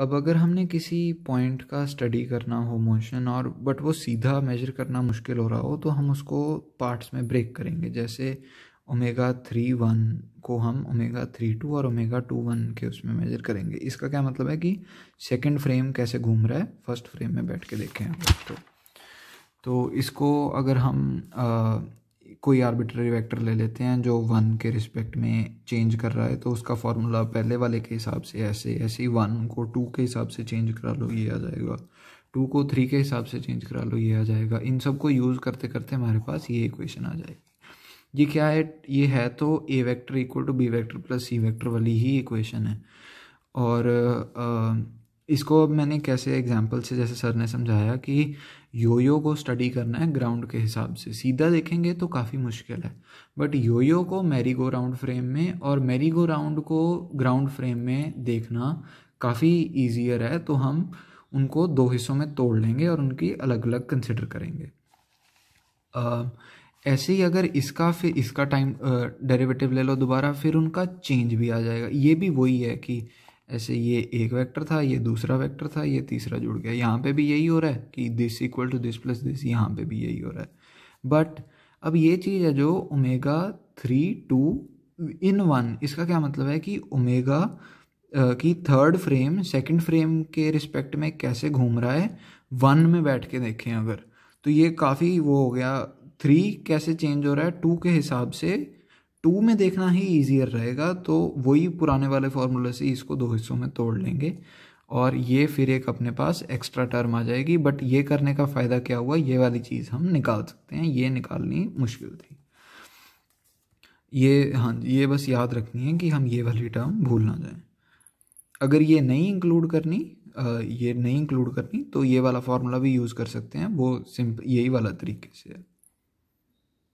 अब अगर हमने किसी पॉइंट का स्टडी करना हो मोशन और बट वो सीधा मेजर करना मुश्किल हो रहा हो तो हम उसको पार्ट्स में ब्रेक करेंगे जैसे ओमेगा थ्री वन को हम ओमेगा थ्री टू और ओमेगा टू वन के उसमें मेजर करेंगे इसका क्या मतलब है कि सेकंड फ्रेम कैसे घूम रहा है फर्स्ट फ्रेम में बैठ के देखें तो तो इसको अगर हम कोई आर्बिट्ररी वेक्टर ले लेते हैं जो वन के रिस्पेक्ट में चेंज कर रहा है तो उसका फार्मूला पहले वाले के हिसाब से ऐसे ऐसे ही वन को टू के हिसाब से चेंज करा लो ये आ जाएगा टू को थ्री के हिसाब से चेंज करा लो ये आ जाएगा इन सब को यूज़ करते करते हमारे पास ये इक्वेशन आ जाएगी ये क्या है ये है तो A vector equal to B vector plus C vector वाली ही इक्वेशन है और आ, इसको अब मैंने कैसे एग्जाम्पल से जैसे सर ने समझाया कि योयो को स्टडी करना है ग्राउंड के हिसाब से सीधा देखेंगे तो काफ़ी मुश्किल है बट योयो को मैरी गो राउंड फ्रेम में और मैरी गो राउंड को ग्राउंड फ्रेम में देखना काफ़ी ईजियर है तो हम उनको दो हिस्सों में तोड़ लेंगे और उनकी अलग अलग कंसिडर करेंगे आ, ऐसे ही अगर इसका फिर इसका टाइम डेरिवेटिव ले लो दोबारा फिर उनका चेंज भी आ जाएगा ये भी वही है कि ऐसे ये एक वेक्टर था ये दूसरा वेक्टर था ये तीसरा जुड़ गया यहाँ पे भी यही हो रहा है कि this equal to this plus this यहाँ पे भी यही हो रहा है बट अब ये चीज़ है जो omega three two in one इसका क्या मतलब है कि ओमेगा की थर्ड फ्रेम सेकंड फ्रेम के रिस्पेक्ट में कैसे घूम रहा है वन में बैठ के देखें अगर तो ये काफ़ी वो हो गया थ्री कैसे चेंज हो रहा है टू के हिसाब से टू में देखना ही ईजियर रहेगा तो वही पुराने वाले फार्मूले से इसको दो हिस्सों में तोड़ लेंगे और ये फिर एक अपने पास एक्स्ट्रा टर्म आ जाएगी बट ये करने का फ़ायदा क्या हुआ ये वाली चीज़ हम निकाल सकते हैं ये निकालनी मुश्किल थी ये हाँ ये बस याद रखनी है कि हम ये वाली टर्म भूल ना जाएं अगर ये नहीं इंक्लूड करनी ये नहीं इंक्लूड करनी तो ये वाला फार्मूला भी यूज़ कर सकते हैं वो सिंपल यही वाला तरीके से है